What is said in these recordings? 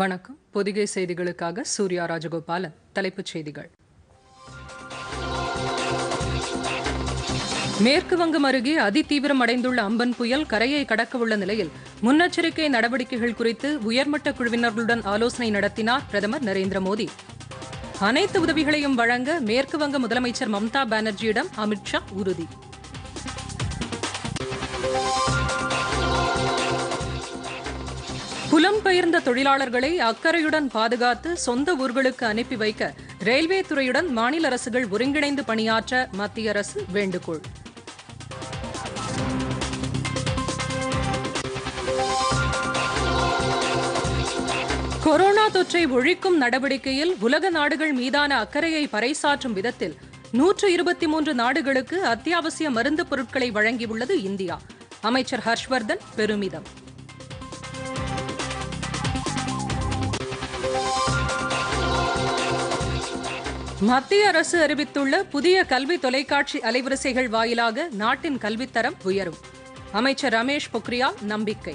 வணக்கம் பொதிகை செய்திகளுக்காக சூர்யா ராஜகோபாலன் தலைப்புச் செய்திகள் மேற்கு வங்கம் அருகே அதிதீவிரம் அடைந்துள்ள அம்பன் புயல் கரையை கடக்கவுள்ள நிலையில் முன்னெச்சரிக்கை நடவடிக்கைகள் குறித்து உயர்மட்ட குழுவினர்களுடன் ஆலோசனை நடத்தினார் பிரதமர் நரேந்திர மோடி அனைத்து உதவிகளையும் வழங்க மேற்கு வங்க முதலமைச்சர் மம்தா பானர்ஜியிடம் அமித்ஷா உறுதி புலம்பெயர்ந்த தொழிலாளர்களை அக்கறையுடன் பாதுகாத்து சொந்த ஊர்களுக்கு அனுப்பி வைக்க ரயில்வே துறையுடன் மாநில அரசுகள் ஒருங்கிணைந்து பணியாற்ற மத்திய அரசு வேண்டுகோள் கொரோனா தொற்றை ஒழிக்கும் நடவடிக்கையில் உலக நாடுகள் மீதான அக்கறையை பறைசாற்றும் விதத்தில் நூற்று இருபத்தி மூன்று நாடுகளுக்கு அத்தியாவசிய மருந்து பொருட்களை வழங்கியுள்ளது இந்தியா அமைச்சர் ஹர்ஷ்வர்தன் பெருமிதம் மத்திய அரசு அறிவித்துள்ள புதிய கல்வி தொலைக்காட்சி அலைவரிசைகள் வாயிலாக நாட்டின் கல்வித்தரம் உயரும் அமைச்சர் ரமேஷ் பொக்ரியால் நம்பிக்கை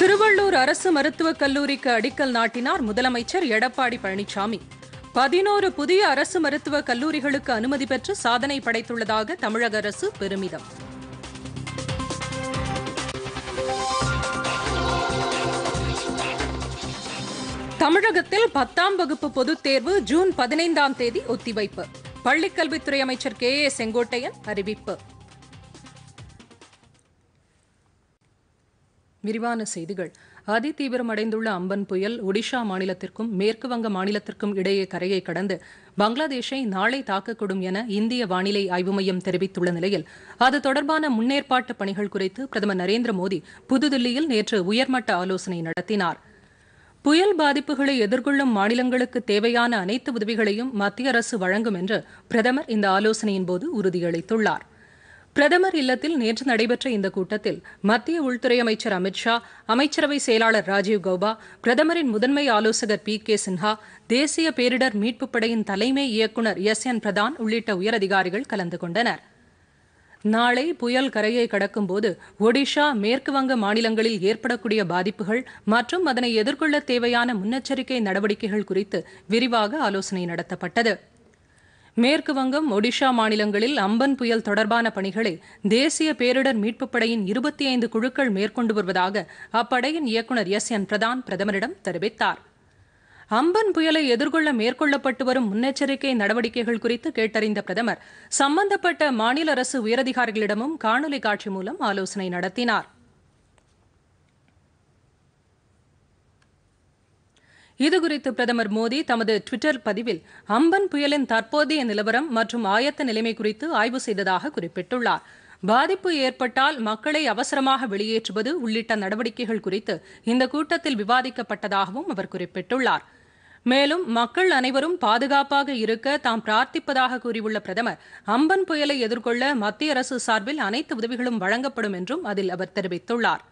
திருவள்ளூர் அரசு மருத்துவக் கல்லூரிக்கு அடிக்கல் நாட்டினார் முதலமைச்சர் எடப்பாடி பழனிசாமி பதினோரு புதிய அரசு மருத்துவக் கல்லூரிகளுக்கு அனுமதி பெற்று சாதனை படைத்துள்ளதாக தமிழக அரசு பெருமிதம் தமிழகத்தில் பத்தாம் வகுப்பு பொதுத் தேர்வு ஜூன் பதினைந்தாம் தேதி ஒத்திவைப்பு பள்ளிக்கல்வித்துறை அமைச்சர் கே ஏ செங்கோட்டையன் அறிவிப்பு விரிவான செய்திகள் அதிதீவிரமடைந்துள்ள அம்பன் புயல் ஒடிஷா மாநிலத்திற்கும் மேற்கு வங்க மாநிலத்திற்கும் இடையே கரையை கடந்து பங்களாதேஷை நாளை தாக்கக்கூடும் என இந்திய வானிலை ஆய்வு மையம் தெரிவித்துள்ள நிலையில் அது தொடர்பான முன்னேற்பாட்டு பணிகள் குறித்து பிரதமர் நரேந்திர மோடி புதுதில்லியில் நேற்று உயர்மட்ட ஆலோசனை நடத்தினார் புயல் பாதிப்புகளை எதிர்கொள்ளும் மாநிலங்களுக்கு தேவையான அனைத்து உதவிகளையும் மத்திய அரசு வழங்கும் என்று பிரதமர் இந்த ஆலோசனையின் போது உறுதியளித்துள்ளார் பிரதமர் இல்லத்தில் நேற்று நடைபெற்ற இந்த கூட்டத்தில் மத்திய உள்துறை அமைச்சர் அமித் ஷா அமைச்சரவை செயலாளர் ராஜீவ் கௌபா பிரதமரின் முதன்மை ஆலோசகர் பி கே சின்ஹா தேசிய பேரிடர் மீட்புப் படையின் தலைமை இயக்குநர் எஸ் என் பிரதான் உள்ளிட்ட உயரதிகாரிகள் கலந்து கொண்டனா் நாளை புயல் கரையை கடக்கும்போது ஒடிஷா மேற்கு வங்க மாநிலங்களில் ஏற்படக்கூடிய பாதிப்புகள் மற்றும் அதனை எதிர்கொள்ள தேவையான முன்னெச்சரிக்கை நடவடிக்கைகள் குறித்து விரிவாக ஆலோசனை நடத்தப்பட்டது மேற்கு வங்கம் ஒடிஷா மாநிலங்களில் அம்பன் புயல் தொடர்பான பணிகளை தேசிய பேரிடர் மீட்புப் படையின் இருபத்தி ஐந்து குழுக்கள் மேற்கொண்டு வருவதாக அப்படையின் இயக்குநர் எஸ் என் பிரதான் பிரதமரிடம் தெரிவித்தாா் அம்பன் புயலை எதிர்கொள்ள மேற்கொள்ளப்பட்டு வரும் முன்னெச்சரிக்கை நடவடிக்கைகள் குறித்து கேட்டறிந்த பிரதமர் சம்பந்தப்பட்ட மாநில அரசு உயரதிகாரிகளிடமும் காணொலி காட்சி மூலம் ஆலோசனை நடத்தினார் இதுகுறித்து பிரதமர் மோடி தமது டுவிட்டர் பதிவில் அம்பன் புயலின் தற்போதைய நிலவரம் மற்றும் ஆயத்த நிலைமை குறித்து ஆய்வு செய்ததாக குறிப்பிட்டுள்ளார் பாதிப்பு ஏற்பட்டால் மக்களை அவசரமாக வெளியேற்றுவது உள்ளிட்ட நடவடிக்கைகள் குறித்து இந்த கூட்டத்தில் விவாதிக்கப்பட்டதாகவும் அவர் குறிப்பிட்டுள்ளார் மேலும் மக்கள் அனைவரும் பாதுகாப்பாக இருக்க தாம் பிரார்த்திப்பதாக கூறியுள்ள பிரதமர் அம்பன் புயலை எதிர்கொள்ள மத்திய அரசு சார்பில் அனைத்து உதவிகளும் வழங்கப்படும் என்றும் அதில் அவர் தெரிவித்துள்ளார்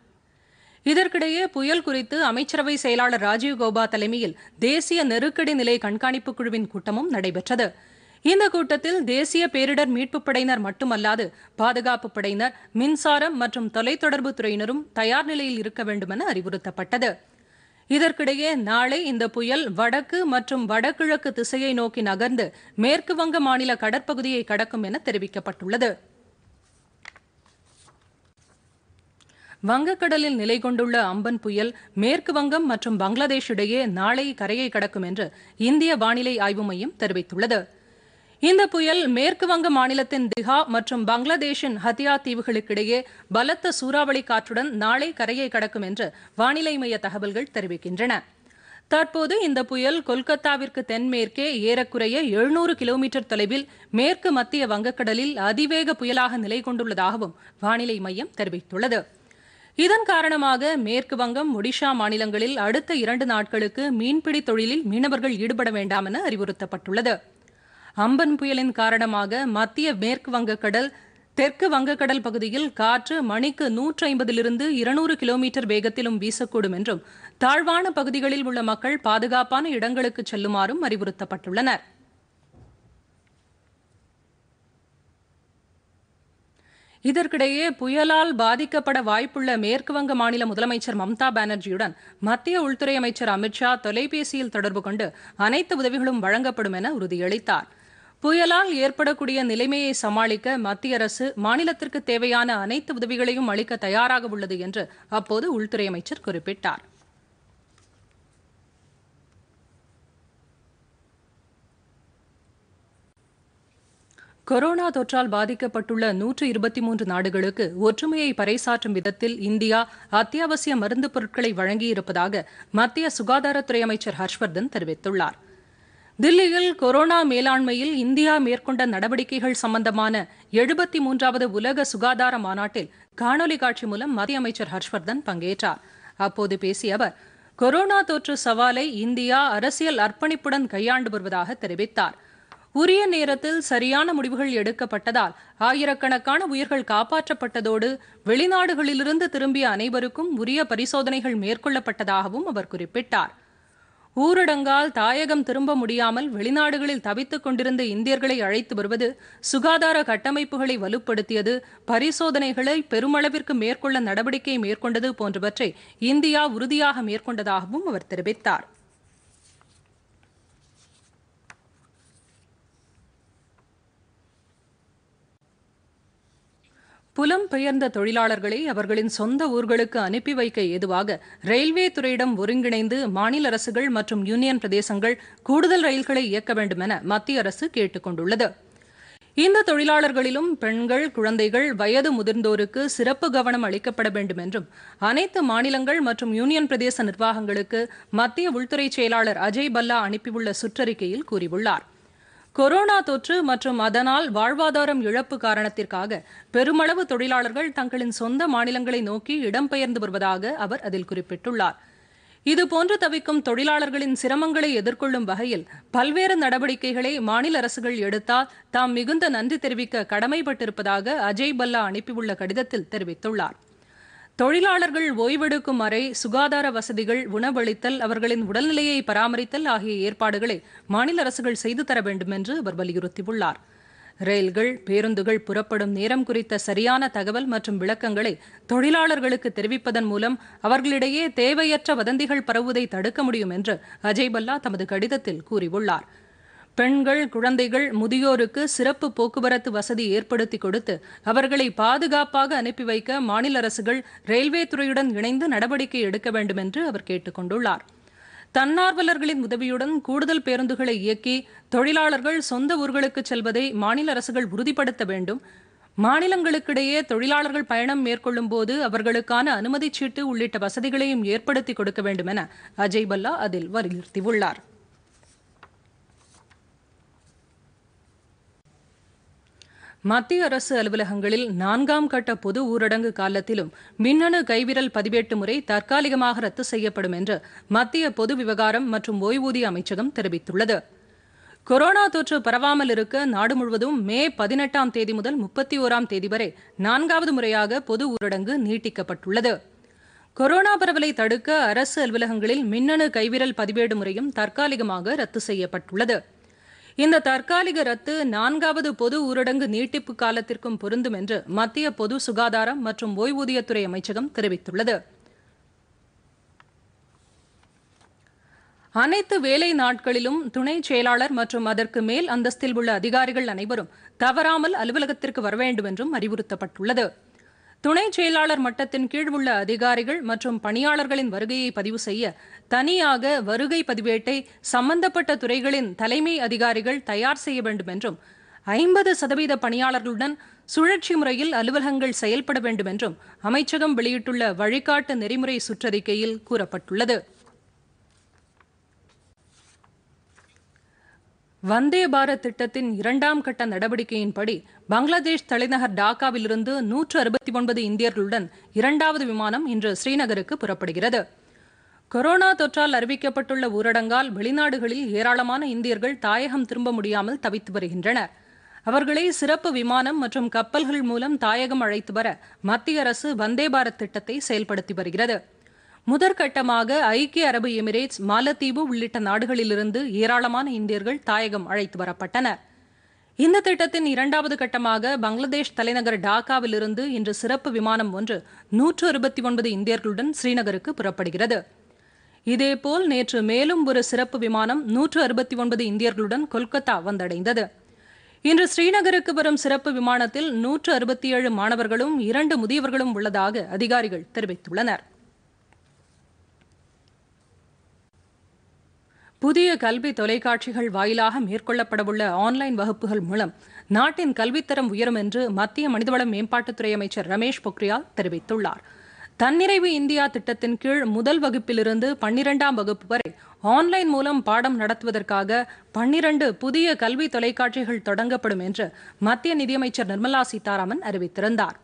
இதற்கிடையே புயல் குறித்து அமைச்சரவை செயலாளர் ராஜீவ் கோபா தலைமையில் தேசிய நெருக்கடி நிலை கண்காணிப்பு குழுவின் கூட்டமும் நடைபெற்றது இந்த கூட்டத்தில் தேசிய பேரிடர் மீட்புப் படையினர் மட்டுமல்லாது பாதுகாப்பு படையினர் மின்சாரம் மற்றும் தொலைத்தொடர்பு துறையினரும் தயார் நிலையில் இருக்க வேண்டுமென அறிவுறுத்தப்பட்டது இதற்கிடையே நாளை இந்த புயல் வடக்கு மற்றும் வடகிழக்கு திசையை நோக்கி நகர்ந்து மேற்கு வங்க மாநில கடற்பகுதியை கடக்கும் என தெரிவிக்கப்பட்டுள்ளது வங்கக்கடலில் நிலை கொண்டுள்ள அம்பன் புயல் மேற்கு வங்கம் மற்றும் பங்களாதேஷ் இடையே நாளை கரையை கடக்கும் என்று இந்திய வானிலை ஆய்வு மையம் தெரிவித்துள்ளது இந்த புயல் மேற்கு வங்க மாநிலத்தின் திஹா மற்றும் பங்களாதேஷின் ஹத்தியா தீவுகளுக்கிடையே பலத்த சூறாவளி காற்றுடன் நாளை கரையை கடக்கும் என்று வானிலை மைய தகவல்கள் தெரிவிக்கின்றன தற்போது இந்த புயல் கொல்கத்தாவிற்கு தென்மேற்கே ஏறக்குறைய எழுநூறு கிலோமீட்டர் தொலைவில் மேற்கு மத்திய வங்கக்கடலில் அதிவேக புயலாக நிலை கொண்டுள்ளதாகவும் வானிலை மையம் தெரிவித்துள்ளது இதன் காரணமாக மேற்கு வங்கம் ஒடிஷா மாநிலங்களில் அடுத்த இரண்டு நாட்களுக்கு மீன்பிடி தொழிலில் மீனவர்கள் ஈடுபட வேண்டாம் என அறிவுறுத்தப்பட்டுள்ளது அம்பன் புயலின் காரணமாக மத்திய மேற்கு வங்கக்கடல் தெற்கு வங்கக்கடல் பகுதியில் காற்று மணிக்கு நூற்றி ஐம்பதிலிருந்து இருநூறு கிலோமீட்டர் வேகத்திலும் வீசக்கூடும் என்றும் தாழ்வான பகுதிகளில் உள்ள மக்கள் பாதுகாப்பான இடங்களுக்கு செல்லுமாறும் அறிவுறுத்தப்பட்டுள்ளனர் இதற்கிடையே புயலால் பாதிக்கப்பட வாய்ப்புள்ள மேற்குவங்க மாநில முதலமைச்சர் மம்தா பானர்ஜியுடன் மத்திய உள்துறை அமைச்சர் அமித்ஷா தொலைபேசியில் தொடர்பு கொண்டு அனைத்து உதவிகளும் வழங்கப்படும் என உறுதியளித்தாா் புயலால் ஏற்படக்கூடிய நிலைமையை சமாளிக்க மத்திய அரசு மாநிலத்திற்கு தேவையான அனைத்து உதவிகளையும் அளிக்க தயாராக உள்ளது என்று அப்போது உள்துறை அமைச்சர் குறிப்பிட்டார் கொரோனா தொற்றால் பாதிக்கப்பட்டுள்ள நூற்று இருபத்தி மூன்று நாடுகளுக்கு ஒற்றுமையை பறைசாற்றும் விதத்தில் இந்தியா அத்தியாவசிய மருந்து பொருட்களை வழங்கியிருப்பதாக மத்திய சுகாதாரத்துறை அமைச்சர் ஹர்ஷ்வர்தன் தெரிவித்துள்ளாா் தில்லியில் கொரோனா மேலாண்மையில் இந்தியா மேற்கொண்ட நடவடிக்கைகள் சம்பந்தமான எழுபத்தி மூன்றாவது உலக சுகாதார மாநாட்டில் காணொலி காட்சி மூலம் மத்திய அமைச்சர் ஹர்ஷ்வர்தன் பங்கேற்றார் அப்போது பேசிய அவர் கொரோனா தொற்று சவாலை இந்தியா அரசியல் அர்ப்பணிப்புடன் கையாண்டு வருவதாக தெரிவித்தார் உரிய நேரத்தில் சரியான முடிவுகள் எடுக்கப்பட்டதால் ஆயிரக்கணக்கான உயிர்கள் காப்பாற்றப்பட்டதோடு வெளிநாடுகளிலிருந்து திரும்பிய அனைவருக்கும் உரிய பரிசோதனைகள் மேற்கொள்ளப்பட்டதாகவும் அவர் குறிப்பிட்டார் ஊரடங்கால் தாயகம் திரும்ப முடியாமல் வெளிநாடுகளில் தவித்துக் கொண்டிருந்த இந்தியர்களை அழைத்து வருவது சுகாதார கட்டமைப்புகளை வலுப்படுத்தியது பரிசோதனைகளை பெருமளவிற்கு மேற்கொள்ள நடவடிக்கை மேற்கொண்டது போன்றவற்றை இந்தியா உறுதியாக மேற்கொண்டதாகவும் அவர் தெரிவித்தார் புலம் பெயர்ந்த தொழிலாளர்களை அவர்களின் சொந்த ஊர்களுக்கு அனுப்பி வைக்க ஏதுவாக ரயில்வே துறையிடம் ஒருங்கிணைந்து மாநில அரசுகள் மற்றும் யூனியன் பிரதேசங்கள் கூடுதல் ரயில்களை இயக்க வேண்டுமென மத்திய அரசு கேட்டுக் கொண்டுள்ளது இந்த தொழிலாளர்களிலும் பெண்கள் குழந்தைகள் வயது முதிர்ந்தோருக்கு சிறப்பு கவனம் அளிக்கப்பட வேண்டும் என்றும் அனைத்து மாநிலங்கள் மற்றும் யூனியன் பிரதேச நிர்வாகங்களுக்கு மத்திய உள்துறை செயலாளர் அஜய் பல்லா அனுப்பியுள்ள சுற்றறிக்கையில் கூறியுள்ளாா் கொரோனா தொற்று மற்றும் அதனால் வாழ்வாதாரம் இழப்பு காரணத்திற்காக பெருமளவு தொழிலாளர்கள் தங்களின் சொந்த மாநிலங்களை நோக்கி இடம்பெயர்ந்து வருவதாக அவர் அதில் குறிப்பிட்டுள்ளார் இதுபோன்று தவிக்கும் தொழிலாளர்களின் சிரமங்களை எதிர்கொள்ளும் வகையில் பல்வேறு நடவடிக்கைகளை மாநில அரசுகள் எடுத்தால் தாம் மிகுந்த நன்றி தெரிவிக்க கடமைப்பட்டிருப்பதாக அஜய் பல்லா அனுப்பியுள்ள கடிதத்தில் தெரிவித்துள்ளாா் தொழிலாளர்கள் ஓய்வெடுக்கும் வரை சுகாதார வசதிகள் உணவளித்தல் அவர்களின் உடல்நிலையை பராமரித்தல் ஆகிய ஏற்பாடுகளை மாநில அரசுகள் செய்து தர வேண்டும் என்று அவர் வலியுறுத்தியுள்ளார் ரயில்கள் பேருந்துகள் புறப்படும் நேரம் குறித்த சரியான தகவல் மற்றும் விளக்கங்களை தொழிலாளர்களுக்கு தெரிவிப்பதன் மூலம் அவர்களிடையே தேவையற்ற வதந்திகள் பரவுவதை தடுக்க முடியும் என்று அஜய் பல்லா தமது கடிதத்தில் கூறியுள்ளாா் பெண்கள் குழந்தைகள் முதியோருக்கு சிறப்பு போக்குவரத்து வசதி ஏற்படுத்தி கொடுத்து அவர்களை பாதுகாப்பாக அனுப்பி வைக்க மாநில அரசுகள் ரயில்வே துறையுடன் இணைந்து நடவடிக்கை எடுக்க வேண்டும் என்று அவர் கேட்டுக் கொண்டுள்ளார் தன்னார்வலர்களின் உதவியுடன் கூடுதல் பேருந்துகளை இயக்கி தொழிலாளர்கள் சொந்த ஊர்களுக்கு செல்வதை மாநில அரசுகள் உறுதிப்படுத்த வேண்டும் மாநிலங்களுக்கிடையே தொழிலாளர்கள் பயணம் மேற்கொள்ளும் போது அவர்களுக்கான அனுமதி சீட்டு உள்ளிட்ட வசதிகளையும் ஏற்படுத்தி கொடுக்க வேண்டும் என அஜய் பல்லா அதில் வலியுறுத்தியுள்ளார் மத்திய அரசு அலுவலகங்களில் நான்காம் கட்ட பொது ஊரடங்கு காலத்திலும் மின்னணு கைவிரல் பதிவேட்டு முறை தற்காலிகமாக ரத்து செய்யப்படும் என்று மத்திய பொது விவகாரம் மற்றும் ஓய்வூதிய அமைச்சகம் தெரிவித்துள்ளது கொரோனா தொற்று பரவாமல் இருக்க நாடு முழுவதும் மே பதினெட்டாம் தேதி முதல் முப்பத்தி ஓராம் தேதி வரை நான்காவது முறையாக பொது ஊரடங்கு நீட்டிக்கப்பட்டுள்ளது கொரோனா பரவலை தடுக்க அரசு அலுவலகங்களில் மின்னணு கைவிரல் பதிவேடு முறையும் தற்காலிகமாக ரத்து செய்யப்பட்டுள்ளது இந்த தற்காலிக ரத்து நான்காவது பொது ஊரடங்கு நீட்டிப்பு காலத்திற்கும் பொருந்தும் என்று மத்திய பொது சுகாதாரம் மற்றும் ஓய்வூதியத்துறை அமைச்சகம் தெரிவித்துள்ளது அனைத்து வேலை நாட்களிலும் துணை செயலாளர் மற்றும் அதற்கு மேல் அந்தஸ்தில் உள்ள அதிகாரிகள் அனைவரும் தவறாமல் அலுவலகத்திற்கு வர வேண்டும் என்றும் அறிவுறுத்தப்பட்டுள்ளது துணை செயலாளர் மட்டத்தின் கீழ் உள்ள அதிகாரிகள் மற்றும் பணியாளர்களின் வருகையை பதிவு செய்ய தனியாக வருகை பதிவேட்டை சம்பந்தப்பட்ட துறைகளின் தலைமை அதிகாரிகள் தயார் செய்ய வேண்டும் என்றும் ஐம்பது சதவீத பணியாளர்களுடன் சுழற்சி முறையில் அலுவலகங்கள் செயல்பட வேண்டும் என்றும் அமைச்சகம் வெளியிட்டுள்ள வழிகாட்டு நெறிமுறை சுற்றறிக்கையில் கூறப்பட்டுள்ளது வந்தே பாரத் திட்டத்தின் இரண்டாம் கட்ட நடவடிக்கையின்படி பங்களாதேஷ் தலைநகர் டாக்காவிலிருந்து நூற்று அறுபத்தி ஒன்பது இந்தியர்களுடன் இரண்டாவது விமானம் இன்று ஸ்ரீநகருக்கு புறப்படுகிறது கொரோனா தொற்றால் அறிவிக்கப்பட்டுள்ள ஊரடங்கால் வெளிநாடுகளில் ஏராளமான இந்தியர்கள் தாயகம் திரும்ப முடியாமல் தவித்து வருகின்றனர் அவர்களை சிறப்பு விமானம் மற்றும் கப்பல்கள் மூலம் தாயகம் அழைத்து வர மத்திய அரசு வந்தே பாரத் திட்டத்தை செயல்படுத்தி வருகிறது முதற்கட்டமாக ஐக்கிய அரபு எமிரேட்ஸ் மாலத்தீவு உள்ளிட்ட நாடுகளிலிருந்து ஏராளமான இந்தியர்கள் தாயகம் அழைத்து வரப்பட்டனர் இந்த திட்டத்தின் இரண்டாவது கட்டமாக பங்களாதேஷ் தலைநகர் டாக்காவிலிருந்து இன்று சிறப்பு விமானம் ஒன்று நூற்று அறுபத்தி ஒன்பது இந்தியர்களுடன் ஸ்ரீநகருக்கு புறப்படுகிறது இதேபோல் நேற்று மேலும் ஒரு சிறப்பு விமானம் நூற்று அறுபத்தி ஒன்பது இந்தியர்களுடன் கொல்கத்தா வந்தடைந்தது இன்று ஸ்ரீநகருக்கு வரும் சிறப்பு விமானத்தில் நூற்று அறுபத்தி ஏழு மாணவர்களும் இரண்டு முதியவர்களும் உள்ளதாக அதிகாரிகள் தெரிவித்துள்ளனர் புதிய கல்வி தொலைக்காட்சிகள் வாயிலாக மேற்கொள்ளப்படவுள்ள ஆன்லைன் வகுப்புகள் மூலம் நாட்டின் கல்வித்தரம் உயரும் என்று மத்திய மனிதவள மேம்பாட்டுத்துறை அமைச்சர் ரமேஷ் பொக்ரியால் தெரிவித்துள்ளார் தன்னிறைவு இந்தியா திட்டத்தின் கீழ் முதல் வகுப்பிலிருந்து பன்னிரெண்டாம் வகுப்பு வரை ஆன்லைன் மூலம் பாடம் நடத்துவதற்காக பன்னிரண்டு புதிய கல்வி தொலைக்காட்சிகள் தொடங்கப்படும் என்று மத்திய நிதியமைச்சர் நிர்மலா சீதாராமன் அறிவித்திருந்தார்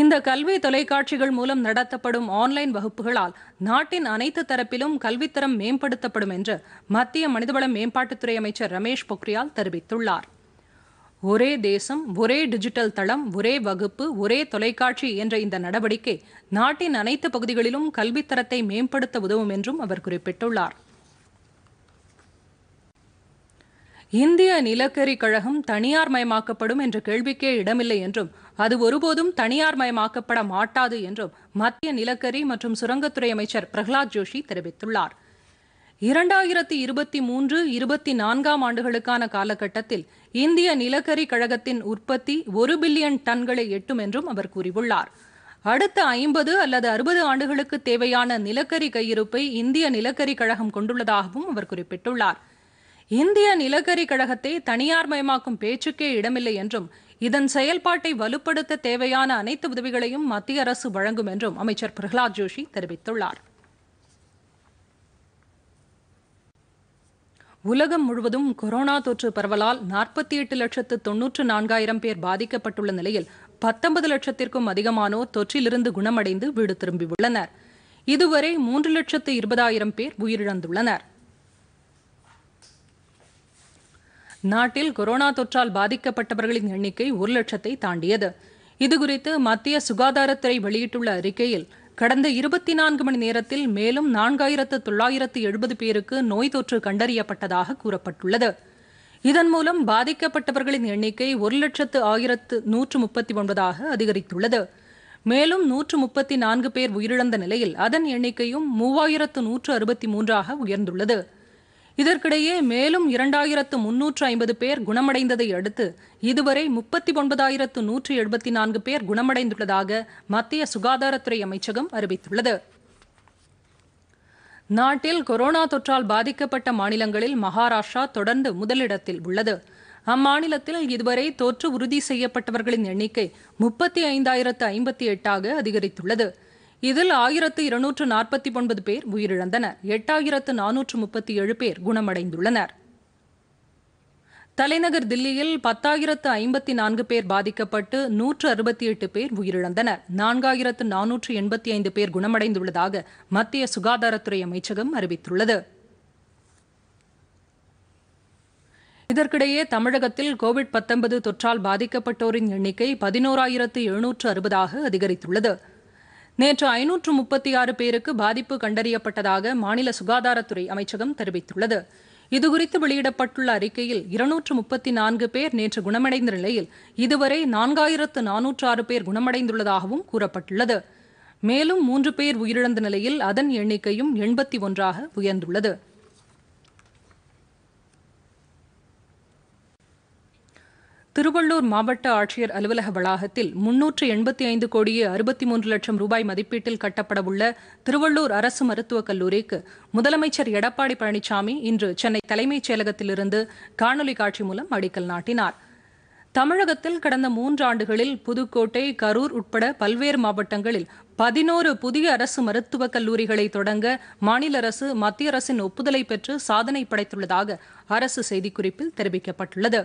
இந்த கல்வி தொலைக்காட்சிகள் மூலம் நடத்தப்படும் ஆன்லைன் வகுப்புகளால் நாட்டின் அனைத்து தரப்பிலும் கல்வித்தரம் மேம்படுத்தப்படும் என்று மத்திய மனிதவள மேம்பாட்டுத்துறை அமைச்சர் ரமேஷ் பொக்ரியால் தெரிவித்துள்ளார் ஒரே தேசம் ஒரே டிஜிட்டல் தளம் ஒரே வகுப்பு ஒரே தொலைக்காட்சி என்ற இந்த நடவடிக்கை நாட்டின் அனைத்து பகுதிகளிலும் கல்வித்தரத்தை மேம்படுத்த உதவும் என்றும் அவர் குறிப்பிட்டுள்ளார் இந்திய நிலக்கரி கழகம் தனியார் மயமாக்கப்படும் என்ற கேள்விக்கே இடமில்லை என்றும் அது ஒருபோதும் தனியார் மயமாக்கப்பட மாட்டாது என்றும் மத்திய நிலக்கரி மற்றும் சுரங்கத்துறை அமைச்சர் பிரகலாத் ஜோஷி தெரிவித்துள்ளார் இரண்டாயிரத்தி இருபத்தி மூன்று இருபத்தி நான்காம் ஆண்டுகளுக்கான காலகட்டத்தில் இந்திய நிலக்கரி கழகத்தின் உற்பத்தி ஒரு பில்லியன் டன்களை எட்டும் என்றும் அவர் கூறியுள்ளார் அடுத்த ஐம்பது அல்லது அறுபது ஆண்டுகளுக்கு தேவையான நிலக்கரி கையிருப்பை இந்திய நிலக்கரி கழகம் கொண்டுள்ளதாகவும் அவர் குறிப்பிட்டுள்ளார் இந்திய நிலக்கரி கழகத்தை தனியார் மயமாக்கும் பேச்சுக்கே இடமில்லை என்றும் இதன் செயல்பாட்டை வலுப்படுத்த தேவையான அனைத்து உதவிகளையும் மத்திய அரசு வழங்கும் என்றும் அமைச்சர் பிரகலாத் ஜோஷி தெரிவித்துள்ளார் உலகம் முழுவதும் கொரோனா தொற்று பரவலால் நாற்பத்தி எட்டு லட்சத்து தொன்னூற்று நான்காயிரம் பேர் பாதிக்கப்பட்டுள்ள நிலையில் பத்தொன்பது லட்சத்திற்கும் அதிகமானோர் தொற்றிலிருந்து குணமடைந்து வீடு திரும்பியுள்ளனர் இதுவரை மூன்று லட்சத்து இருபதாயிரம் பேர் உயிரிழந்துள்ளனர் நாட்டில் கொரோனா தொற்றால் பாதிக்கப்பட்டவர்களின் எண்ணிக்கை ஒரு லட்சத்தை தாண்டியது இதுகுறித்து மத்திய சுகாதாரத்துறை வெளியிட்டுள்ள அறிக்கையில் கடந்த இருபத்தி நான்கு மணி நேரத்தில் மேலும் நான்காயிரத்து தொள்ளாயிரத்து எழுபது பேருக்கு நோய் தொற்று கண்டறியப்பட்டதாக கூறப்பட்டுள்ளது இதன் மூலம் பாதிக்கப்பட்டவர்களின் எண்ணிக்கை ஒரு லட்சத்து ஆயிரத்து நூற்று முப்பத்தி ஒன்பதாக அதிகரித்துள்ளது மேலும் நூற்று முப்பத்தி நான்கு பேர் உயிரிழந்த நிலையில் அதன் எண்ணிக்கையும் மூவாயிரத்து நூற்று அறுபத்தி மூன்றாக உயர்ந்துள்ளது இதற்கிடையே மேலும் இரண்டாயிரத்து முன்னூற்று ஐம்பது பேர் குணமடைந்ததை அடுத்து இதுவரை முப்பத்தி ஒன்பதாயிரத்து நூற்று எழுபத்தி நான்கு பேர் குணமடைந்துள்ளதாக மத்திய சுகாதாரத்துறை அமைச்சகம் அறிவித்துள்ளது நாட்டில் கொரோனா தொற்றால் பாதிக்கப்பட்ட மாநிலங்களில் மகாராஷ்டிரா தொடர்ந்து முதலிடத்தில் உள்ளது அம்மாநிலத்தில் இதுவரை தொற்று உறுதி செய்யப்பட்டவர்களின் எண்ணிக்கை முப்பத்தி ஐந்தாயிரத்து ஐம்பத்தி எட்டாக அதிகரித்துள்ளது இதில் ஆயிரத்து இருநூற்று நாற்பத்தி ஒன்பது பேர் உயிரிழந்தனர் எட்டாயிரத்து நானூற்று முப்பத்தி ஏழு பேர் குணமடைந்துள்ளனர் தலைநகர் தில்லியில் பத்தாயிரத்து ஐம்பத்தி நான்கு பேர் பாதிக்கப்பட்டு நூற்று அறுபத்தி எட்டு பேர் உயிரிழந்தனர் நான்காயிரத்து நானூற்று எண்பத்தி ஐந்து பேர் குணமடைந்துள்ளதாக மத்திய சுகாதாரத்துறை அமைச்சகம் அறிவித்துள்ளது இதற்கிடையே தமிழகத்தில் கோவிட் தொற்றால் பாதிக்கப்பட்டோரின் எண்ணிக்கை பதினோராயிரத்து எழுநூற்று அறுபதாக அதிகரித்துள்ளது நேற்று ஐநூற்று முப்பத்தி ஆறு பேருக்கு பாதிப்பு கண்டறியப்பட்டதாக மாநில சுகாதாரத்துறை அமைச்சகம் தெரிவித்துள்ளது இதுகுறித்து வெளியிடப்பட்டுள்ள அறிக்கையில் இருநூற்று முப்பத்தி நான்கு பேர் நேற்று குணமடைந்த நிலையில் இதுவரை நான்காயிரத்து நானூற்று ஆறு பேர் குணமடைந்துள்ளதாகவும் கூறப்பட்டுள்ளது மேலும் மூன்று பேர் உயிரிழந்த நிலையில் அதன் எண்ணிக்கையும் எண்பத்தி ஒன்றாக உயர்ந்துள்ளது திருவள்ளூர் மாவட்ட ஆட்சியர் அலுவலக வளாகத்தில் முன்னூற்று எண்பத்தி ஐந்து கோடியே அறுபத்தி மூன்று லட்சம் ரூபாய் மதிப்பீட்டில் கட்டப்படவுள்ள திருவள்ளூர் அரசு மருத்துவக் கல்லூரிக்கு முதலமைச்சர் எடப்பாடி பழனிசாமி இன்று சென்னை தலைமைச் செயலகத்திலிருந்து காணொலி காட்சி மூலம் அடிக்கல் நாட்டினார் தமிழகத்தில் கடந்த மூன்றாண்டுகளில் புதுக்கோட்டை கரூர் உட்பட பல்வேறு மாவட்டங்களில் பதினோரு புதிய அரசு மருத்துவக் கல்லூரிகளை தொடங்க மாநில அரசு மத்திய அரசின் ஒப்புதலை பெற்று சாதனை படைத்துள்ளதாக அரசு செய்திக்குறிப்பில் தெரிவிக்கப்பட்டுள்ளது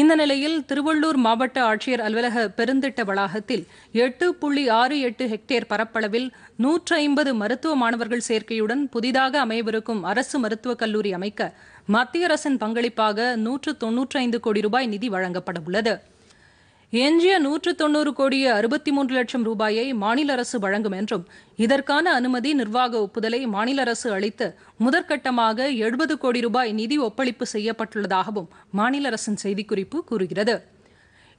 இந்த நிலையில் திருவள்ளூர் மாவட்ட ஆட்சியர் அலுவலக பெருந்திட்ட வளாகத்தில் எட்டு புள்ளி ஆறு எட்டு ஹெக்டேர் பரப்பளவில் நூற்று ஐம்பது மருத்துவ மாணவர்கள் சேர்க்கையுடன் புதிதாக அமையவிருக்கும் அரசு மருத்துவக் கல்லூரி அமைக்க மத்திய அரசின் பங்களிப்பாக நூற்று தொன்னூற்றி ஐந்து கோடி ரூபாய் நிதி வழங்கப்பட உள்ளது எஞ்சிய நூற்று தொன்னூறு கோடியே அறுபத்தி மூன்று லட்சம் ரூபாயை மாநில அரசு வழங்கும் என்றும் இதற்கான அனுமதி நிர்வாக ஒப்புதலை மாநில அரசு அளித்து முதற்கட்டமாக எழுபது கோடி ரூபாய் நிதி ஒப்பளிப்பு செய்யப்பட்டுள்ளதாகவும் மாநில அரசின் செய்திக்குறிப்பு கூறுகிறது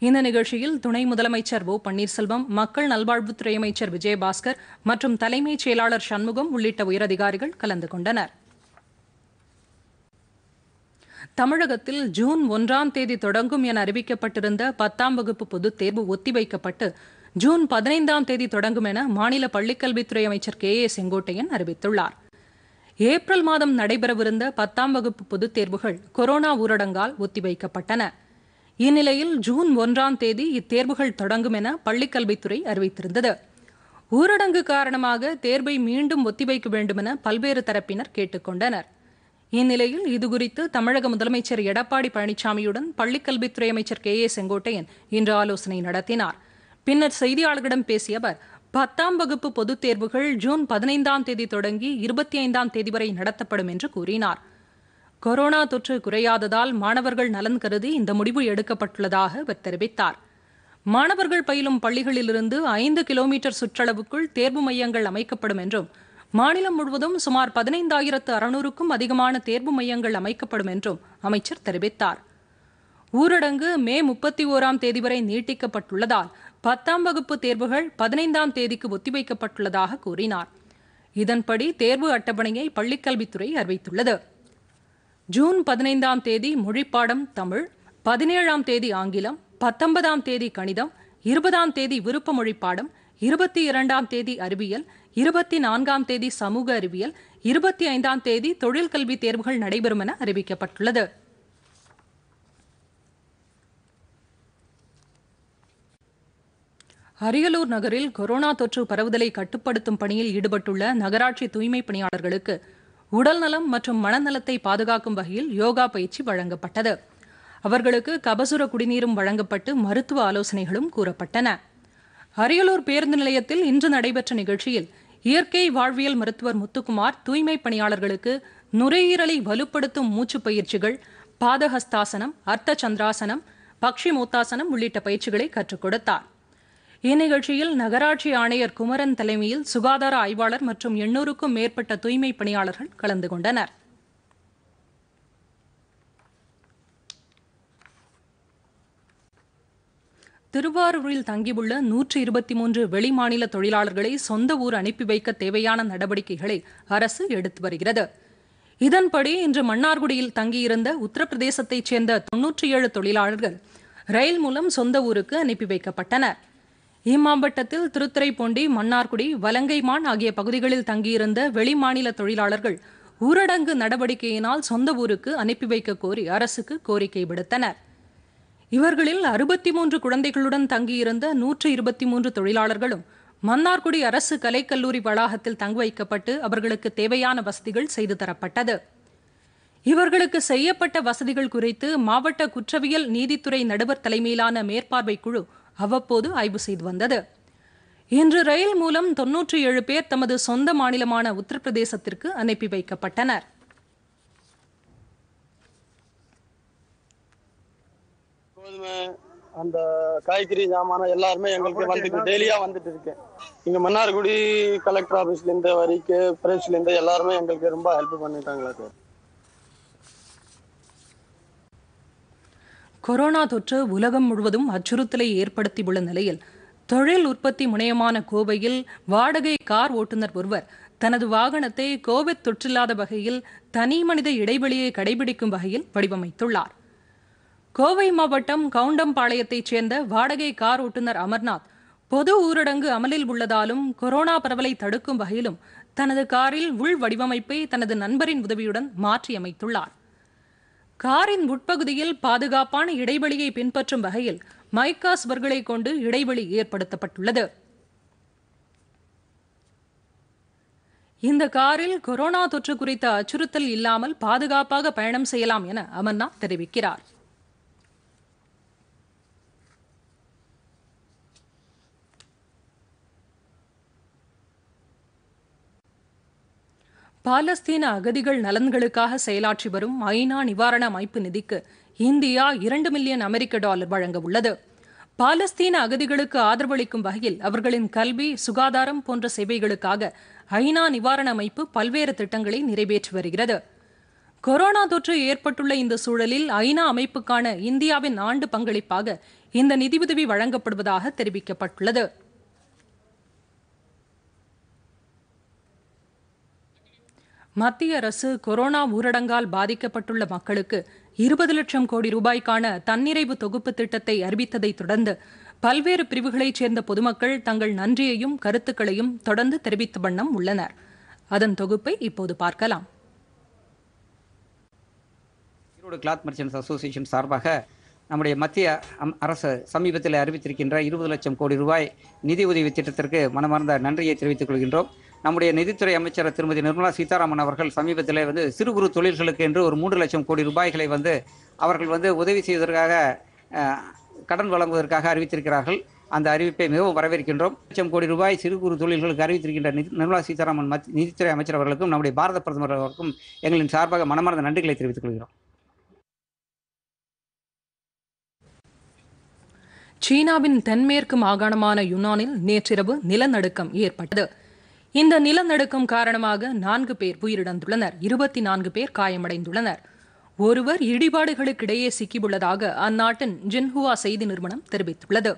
இந்த நிகழ்ச்சியில் துணை முதலமைச்சர் ஓ பன்னீர்செல்வம் மக்கள் நல்வாழ்வுத்துறை அமைச்சர் விஜயபாஸ்கர் மற்றும் தலைமைச் செயலாளர் சண்முகம் உள்ளிட்ட உயரதிகாரிகள் கலந்து கொண்டனா் தமிழகத்தில் ஜூன் ஒன்றாம் தேதி தொடங்கும் என அறிவிக்கப்பட்டிருந்த பத்தாம் வகுப்பு பொதுத் தேர்வு ஒத்திவைக்கப்பட்டு ஜூன் பதினைந்தாம் தேதி தொடங்கும் என மாநில பள்ளிக்கல்வித்துறை அமைச்சர் கே ஏ செங்கோட்டையன் அறிவித்துள்ளார் ஏப்ரல் மாதம் நடைபெறவிருந்த பத்தாம் வகுப்பு பொதுத் தேர்வுகள் கொரோனா ஊரடங்கால் ஒத்திவைக்கப்பட்டன இந்நிலையில் ஜூன் ஒன்றாம் தேதி இத்தேர்வுகள் தொடங்கும் என பள்ளிக்கல்வித்துறை அறிவித்திருந்தது ஊரடங்கு காரணமாக தேர்வை மீண்டும் ஒத்திவைக்க வேண்டுமென பல்வேறு தரப்பினர் கேட்டுக்கொண்டனர் இந்நிலையில் இதுகுறித்து தமிழக முதலமைச்சர் எடப்பாடி பழனிசாமியுடன் பள்ளிக்கல்வித்துறை அமைச்சர் கே ஏ செங்கோட்டையன் இன்று ஆலோசனை நடத்தினார் பின்னர் செய்தியாளர்களிடம் பேசிய அவர் பத்தாம் வகுப்பு பொதுத் தேர்வுகள் ஜூன் பதினைந்தாம் தேதி தொடங்கி இருபத்தி ஐந்தாம் தேதி வரை நடத்தப்படும் என்று கூறினார் கொரோனா தொற்று குறையாததால் மாணவர்கள் நலன் கருதி இந்த முடிவு எடுக்கப்பட்டுள்ளதாக அவர் தெரிவித்தார் மாணவர்கள் பயிலும் பள்ளிகளிலிருந்து ஐந்து கிலோமீட்டர் சுற்றளவுக்குள் தேர்வு மையங்கள் அமைக்கப்படும் என்றும் மாநிலம் முழுவதும் சுமார் பதினைந்தாயிரத்து அறுநூறுக்கும் அதிகமான தேர்வு மையங்கள் அமைக்கப்படும் என்றும் அமைச்சர் தெரிவித்தார் ஊரடங்கு மே முப்பத்தி ஓராம் தேதி வரை நீட்டிக்கப்பட்டுள்ளதால் பத்தாம் வகுப்பு தேர்வுகள் பதினைந்தாம் தேதிக்கு ஒத்திவைக்கப்பட்டுள்ளதாக கூறினார் இதன்படி தேர்வு அட்டவணையை பள்ளிக்கல்வித்துறை அறிவித்துள்ளது ஜூன் பதினைந்தாம் தேதி மொழிப்பாடம் தமிழ் பதினேழாம் தேதி ஆங்கிலம் பத்தொன்பதாம் தேதி கணிதம் இருபதாம் தேதி விருப்ப மொழிப்பாடம் இருபத்தி இரண்டாம் தேதி அறிவியல் இருபத்தி நான்காம் தேதி சமூக அறிவியல் இருபத்தி ஐந்தாம் தேதி தொழில் கல்வி தேர்வுகள் நடைபெறும் என அறிவிக்கப்பட்டுள்ளது அரியலூர் நகரில் கொரோனா தொற்று பரவுதலை கட்டுப்படுத்தும் பணியில் ஈடுபட்டுள்ள நகராட்சி தூய்மை பணியாளர்களுக்கு உடல்நலம் மற்றும் மனநலத்தை பாதுகாக்கும் வகையில் யோகா பயிற்சி வழங்கப்பட்டது அவர்களுக்கு கபசுர குடிநீரும் வழங்கப்பட்டு மருத்துவ ஆலோசனைகளும் கூறப்பட்டன அரியலூர் பேருந்து நிலையத்தில் இன்று நடைபெற்ற நிகழ்ச்சியில் இயற்கை வாழ்வியல் மருத்துவர் முத்துக்குமார் தூய்மை பணியாளர்களுக்கு நுரையீரலை வலுப்படுத்தும் மூச்சு பயிற்சிகள் பாதஹஸ்தாசனம் அர்த்த சந்திராசனம் பக்ஷி மூத்தாசனம் உள்ளிட்ட பயிற்சிகளை கற்றுக் கொடுத்தார் இந்நிகழ்ச்சியில் நகராட்சி ஆணையர் குமரன் தலைமையில் சுகாதார ஆய்வாளர் மற்றும் எண்ணூறுக்கும் மேற்பட்ட தூய்மை பணியாளர்கள் கலந்து கொண்டனர் திருவாரூரில் தங்கியுள்ள நூற்றி இருபத்தி மூன்று வெளிமாநில தொழிலாளர்களை சொந்த ஊர் அனுப்பி வைக்க தேவையான நடவடிக்கைகளை அரசு எடுத்து வருகிறது இதன்படி இன்று மன்னார்குடியில் தங்கியிருந்த உத்தரப்பிரதேசத்தைச் சேர்ந்த தொன்னூற்றி ஏழு தொழிலாளர்கள் ரயில் மூலம் சொந்த ஊருக்கு அனுப்பி வைக்கப்பட்டனர் இம்மாவட்டத்தில் திருத்துறைப்பூண்டி மன்னார்குடி வலங்கைமான் ஆகிய பகுதிகளில் தங்கியிருந்த வெளிமாநில தொழிலாளர்கள் ஊரடங்கு நடவடிக்கையினால் சொந்த ஊருக்கு அனுப்பி வைக்க கோரி அரசுக்கு கோரிக்கை விடுத்தனர் இவர்களில் அறுபத்தி மூன்று குழந்தைகளுடன் தங்கியிருந்த நூற்று இருபத்தி மூன்று தொழிலாளர்களும் மன்னார்குடி அரசு கலைக்கல்லூரி வளாகத்தில் தங்க வைக்கப்பட்டு அவர்களுக்கு தேவையான வசதிகள் செய்து தரப்பட்டது இவர்களுக்கு செய்யப்பட்ட வசதிகள் குறித்து மாவட்ட குற்றவியல் நீதித்துறை நடுவர் தலைமையிலான மேற்பார்வை குழு அவ்வப்போது ஆய்வு செய்து வந்தது இன்று ரயில் மூலம் தொன்னூற்றி ஏழு பேர் தமது சொந்த மாநிலமான உத்தரப்பிரதேசத்திற்கு அனுப்பி வைக்கப்பட்டனர் எப்போதுமே அந்த காய்கறி ஜாமான எல்லாருமே எங்களுக்கு வந்துட்டு டெய்லியா வந்துட்டு இருக்கு இங்க மன்னார்குடி கலெக்டர் ஆபீஸ்ல இருந்து வரைக்கும் பிரேஸ்ல இருந்து எல்லாருமே எங்களுக்கு ரொம்ப ஹெல்ப் பண்ணிட்டாங்களா சார் கொரோனா தொற்று உலகம் முழுவதும் அச்சுறுத்தலை ஏற்படுத்தியுள்ள நிலையில் தொழில் உற்பத்தி முனையமான கோவையில் வாடகை கார் ஓட்டுநர் ஒருவர் தனது வாகனத்தை கோவிட் தொற்றில்லாத வகையில் தனி மனித இடைவெளியை கடைபிடிக்கும் வகையில் வடிவமைத்துள்ளார் கோவை மாவட்டம் கவுண்டம்பாளையத்தைச் சேர்ந்த வாடகை கார் ஓட்டுநர் அமர்நாத் பொது ஊரடங்கு அமலில் உள்ளதாலும் கொரோனா பரவலை தடுக்கும் வகையிலும் தனது காரில் உள் வடிவமைப்பை தனது நண்பரின் உதவியுடன் மாற்றியமைத்துள்ளார் காரின் உட்பகுதியில் பாதுகாப்பான இடைவெளியை பின்பற்றும் வகையில் மைக்காஸ்பர்களை கொண்டு இடைவெளி ஏற்படுத்தப்பட்டுள்ளது இந்த காரில் கொரோனா தொற்று குறித்த அச்சுறுத்தல் இல்லாமல் பாதுகாப்பாக பயணம் செய்யலாம் என அமர்நாத் தெரிவிக்கிறார் பாலஸ்தீன அகதிகள் நலன்களுக்காக செயலாற்றி வரும் ஐநா நிவாரண அமைப்பு நிதிக்கு இந்தியா இரண்டு மில்லியன் அமெரிக்க டாலர் வழங்க உள்ளது பாலஸ்தீன அகதிகளுக்கு ஆதரவளிக்கும் வகையில் அவர்களின் கல்வி சுகாதாரம் போன்ற சேவைகளுக்காக ஐநா நிவாரண அமைப்பு பல்வேறு திட்டங்களை நிறைவேற்றி வருகிறது கொரோனா தொற்று ஏற்பட்டுள்ள இந்த சூழலில் ஐநா அமைப்புக்கான இந்தியாவின் ஆண்டு பங்களிப்பாக இந்த நிதியுதவி வழங்கப்படுவதாக தெரிவிக்கப்பட்டுள்ளது மத்திய அரசு கொரோனா ஊரடங்கால் பாதிக்கப்பட்டுள்ள மக்களுக்கு இருபது லட்சம் கோடி ரூபாய்க்கான தன்னிறைவு தொகுப்பு திட்டத்தை அறிவித்ததை தொடர்ந்து பல்வேறு பிரிவுகளைச் சேர்ந்த பொதுமக்கள் தங்கள் நன்றியையும் கருத்துக்களையும் தொடர்ந்து தெரிவித்த வண்ணம் உள்ளனர் அதன் தொகுப்பை இப்போது பார்க்கலாம் ஈரோடு கிளாத் மர்ச்சன்ஸ் அசோசியேஷன் சார்பாக நம்முடைய மத்திய அரசு சமீபத்தில் அறிவித்திருக்கின்ற இருபது லட்சம் கோடி ரூபாய் நிதி உதவி திட்டத்திற்கு மனமார்ந்த நன்றியை தெரிவித்துக் கொள்கின்றோம் நம்முடைய நிதித்துறை அமைச்சர் திருமதி நிர்மலா சீதாராமன் அவர்கள் சமீபத்தில் வந்து சிறு குறு தொழில்களுக்கு என்று ஒரு மூன்று லட்சம் கோடி ரூபாய்களை வந்து அவர்கள் வந்து உதவி செய்வதற்காக கடன் வழங்குவதற்காக அறிவித்திருக்கிறார்கள் அந்த அறிவிப்பை மிகவும் வரவேற்கின்றோம் லட்சம் கோடி ரூபாய் சிறு குறு தொழில்களுக்கு அறிவித்திருக்கின்ற நிர்மலா சீதாராமன் நிதித்துறை அமைச்சர் அவர்களுக்கும் நம்முடைய பாரத பிரதமர் அவர்களுக்கும் எங்களின் சார்பாக மனமார்ந்த நன்றிகளை தெரிவித்துக் கொள்கிறோம் சீனாவின் தென்மேற்கு மாகாணமான யுனானில் நேற்றிரவு நிலநடுக்கம் ஏற்பட்டது இந்த நிலநடுக்கம் காரணமாக நான்கு பேர் உயிரிழந்துள்ளனர் இருபத்தி நான்கு பேர் காயமடைந்துள்ளனர் ஒருவர் இடிபாடுகளுக்கிடையே சிக்கியுள்ளதாக அந்நாட்டின் ஜின்ஹுவா செய்தி நிறுவனம் தெரிவித்துள்ளது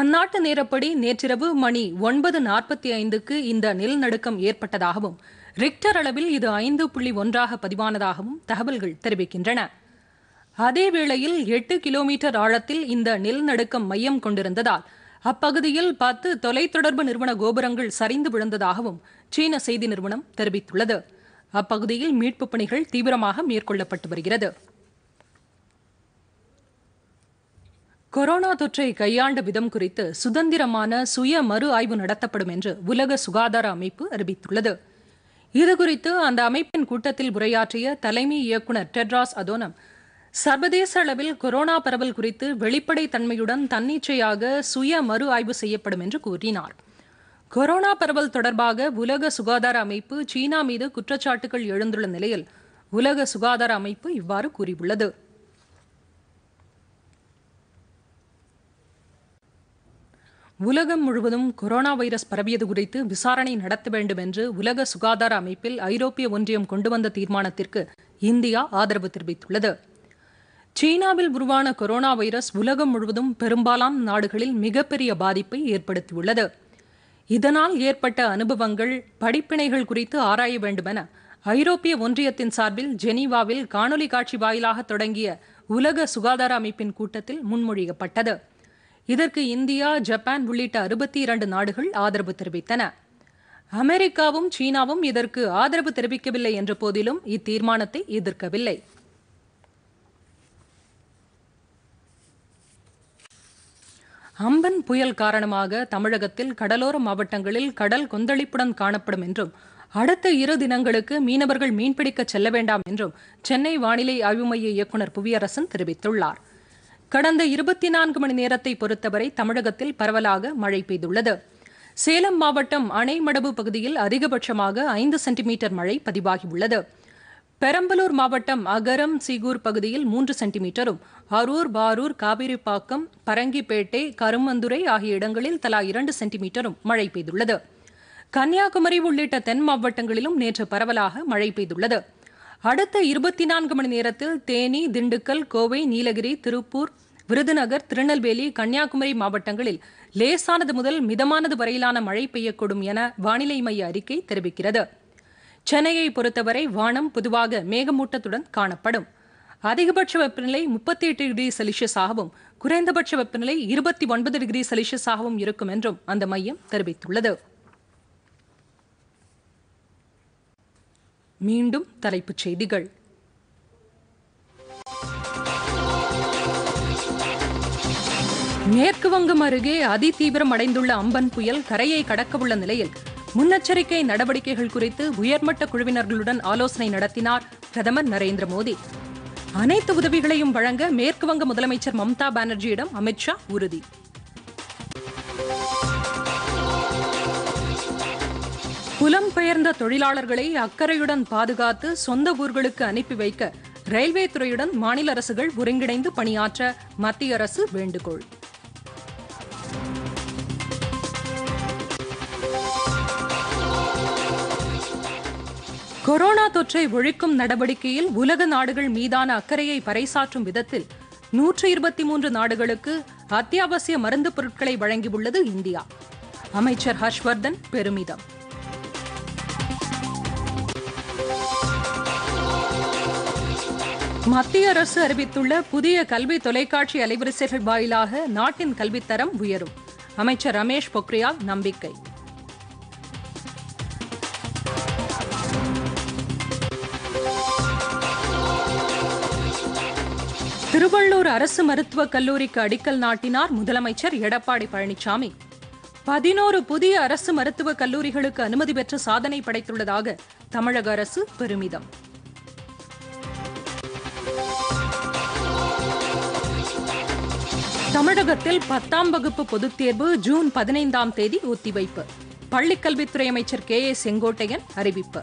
அந்நாட்டு நேரப்படி நேற்றிரவு மணி ஒன்பது நாற்பத்தி ஐந்துக்கு இந்த நிலநடுக்கம் ஏற்பட்டதாகவும் ரிக்டர் அளவில் இது ஐந்து புள்ளி ஒன்றாக பதிவானதாகவும் தகவல்கள் தெரிவிக்கின்றன அதேவேளையில் எட்டு கிலோமீட்டர் ஆழத்தில் இந்த நிலநடுக்கம் மையம் கொண்டிருந்ததால் அப்பகுதியில் பத்து தொலைத்தொடர்பு நிறுவன கோபுரங்கள் சரிந்து விழுந்ததாகவும் சீன செய்தி நிறுவனம் தெரிவித்துள்ளது அப்பகுதியில் மீட்புப் பணிகள் தீவிரமாக மேற்கொள்ளப்பட்டு வருகிறது கொரோனா தொற்றை கையாண்ட விதம் குறித்து சுதந்திரமான சுய மறு ஆய்வு நடத்தப்படும் என்று உலக சுகாதார அமைப்பு அறிவித்துள்ளது இதுகுறித்து அந்த அமைப்பின் கூட்டத்தில் உரையாற்றிய தலைமை இயக்குநர் டெட்ராஸ் அதோனம் சர்வதேச அளவில் கொரோனா பரவல் குறித்து வெளிப்படை தன்மையுடன் தன்னிச்சையாக சுய மறு ஆய்வு செய்யப்படும் என்று கூறினார் கொரோனா பரவல் தொடர்பாக உலக சுகாதார அமைப்பு சீனா மீது குற்றச்சாட்டுகள் எழுந்துள்ள நிலையில் உலக சுகாதார அமைப்பு இவ்வாறு கூறியுள்ளது உலகம் முழுவதும் கொரோனா வைரஸ் பரவியது குறித்து விசாரணை நடத்த வேண்டும் என்று உலக சுகாதார அமைப்பில் ஐரோப்பிய ஒன்றியம் கொண்டு வந்த தீர்மானத்திற்கு இந்தியா ஆதரவு தெரிவித்துள்ளது சீனாவில் உருவான கொரோனா வைரஸ் உலகம் முழுவதும் பெரும்பாலான நாடுகளில் மிகப்பெரிய பாதிப்பை ஏற்படுத்தியுள்ளது இதனால் ஏற்பட்ட அனுபவங்கள் படிப்பினைகள் குறித்து ஆராய என ஐரோப்பிய ஒன்றியத்தின் சார்பில் ஜெனீவாவில் காணொலி காட்சி வாயிலாக தொடங்கிய உலக சுகாதார அமைப்பின் கூட்டத்தில் முன்மொழியப்பட்டது இதற்கு இந்தியா ஜப்பான் உள்ளிட்ட அறுபத்தி இரண்டு நாடுகள் ஆதரவு தெரிவித்தன அமெரிக்காவும் சீனாவும் இதற்கு ஆதரவு தெரிவிக்கவில்லை என்ற போதிலும் இத்தீர்மானத்தை எதிர்க்கவில்லை அம்பன் புயல் காரணமாக தமிழகத்தில் கடலோர மாவட்டங்களில் கடல் கொந்தளிப்புடன் காணப்படும் என்றும் அடுத்த இரு தினங்களுக்கு மீனவர்கள் மீன்பிடிக்க செல்ல வேண்டாம் என்றும் சென்னை வானிலை ஆய்வு மைய இயக்குநர் புவியரசன் தெரிவித்துள்ளார் கடந்த இருபத்தி நான்கு மணி நேரத்தை பொறுத்தவரை தமிழகத்தில் பரவலாக மழை பெய்துள்ளது சேலம் மாவட்டம் அணைமடபு பகுதியில் அதிகபட்சமாக ஐந்து சென்டிமீட்டர் மழை பதிவாகியுள்ளது பெரம்பலூர் மாவட்டம் அகரம் சீகூர் பகுதியில் மூன்று சென்டிமீட்டரும் அரூர் பாரூர் காவிரிப்பாக்கம் பரங்கிப்பேட்டை கருமந்துரை ஆகிய இடங்களில் தலா இரண்டு சென்டிமீட்டரும் மழை பெய்துள்ளது கன்னியாகுமரி உள்ளிட்ட தென் மாவட்டங்களிலும் நேற்று பரவலாக மழை பெய்துள்ளது அடுத்த இருபத்தி நான்கு மணி நேரத்தில் தேனி திண்டுக்கல் கோவை நீலகிரி திருப்பூர் விருதுநகர் திருநெல்வேலி கன்னியாகுமரி மாவட்டங்களில் லேசானது முதல் மிதமானது வரையிலான மழை பெய்யக்கூடும் என வானிலை மைய அறிக்கை தெரிவிக்கிறது சென்னையை பொறுத்தவரை வானம் பொதுவாக மேகமூட்டத்துடன் காணப்படும் அதிகபட்ச வெப்பநிலை முப்பத்தி எட்டு டிகிரி ஆகவும் குறைந்தபட்ச வெப்பநிலை இருபத்தி ஒன்பது டிகிரி ஆகவும் இருக்கும் என்றும் அந்த மையம் தெரிவித்துள்ளது மீண்டும் தலைப்புச் செய்திகள் மேற்கு வங்கம் அருகே அதிதீவிரம் அடைந்துள்ள அம்பன் புயல் கரையை கடக்கவுள்ள நிலையில் முன்னெச்சரிக்கை நடவடிக்கைகள் குறித்து உயர்மட்ட குழுவினர்களுடன் ஆலோசனை நடத்தினார் பிரதமர் நரேந்திர மோடி அனைத்து உதவிகளையும் வழங்க மேற்குவங்க முதலமைச்சர் மம்தா பானர்ஜியிடம் அமித்ஷா உறுதி புலம்பெயர்ந்த தொழிலாளர்களை அக்கறையுடன் பாதுகாத்து சொந்த ஊர்களுக்கு அனுப்பி வைக்க ரயில்வே துறையுடன் மாநில அரசுகள் ஒருங்கிணைந்து பணியாற்ற மத்திய அரசு வேண்டுகோள் கொரோனா தொற்றை ஒழிக்கும் நடவடிக்கையில் உலக நாடுகள் மீதான அக்கறையை பறைசாற்றும் விதத்தில் நூற்று இருபத்தி மூன்று நாடுகளுக்கு அத்தியாவசிய மருந்து பொருட்களை வழங்கியுள்ளது இந்தியா அமைச்சர் ஹர்ஷ்வர்தன் பெருமிதம் மத்திய அரசு அறிவித்துள்ள புதிய கல்வி தொலைக்காட்சி அலைவரிசைகள் வாயிலாக நாட்டின் கல்வித்தரம் உயரும் அமைச்சர் ரமேஷ் பொக்ரியால் நம்பிக்கை திருவள்ளூர் அரசு மருத்துவக் கல்லூரிக்கு அடிக்கல் நாட்டினார் முதலமைச்சர் எடப்பாடி பழனிசாமி பதினோரு புதிய அரசு மருத்துவக் கல்லூரிகளுக்கு அனுமதி பெற்று சாதனை படைத்துள்ளதாக தமிழக அரசு பெருமிதம் தமிழகத்தில் பத்தாம் வகுப்பு பொதுத் தேர்வு ஜூன் பதினைந்தாம் தேதி ஒத்திவைப்பு பள்ளிக்கல்வித்துறை அமைச்சர் கே ஏ செங்கோட்டையன் அறிவிப்பு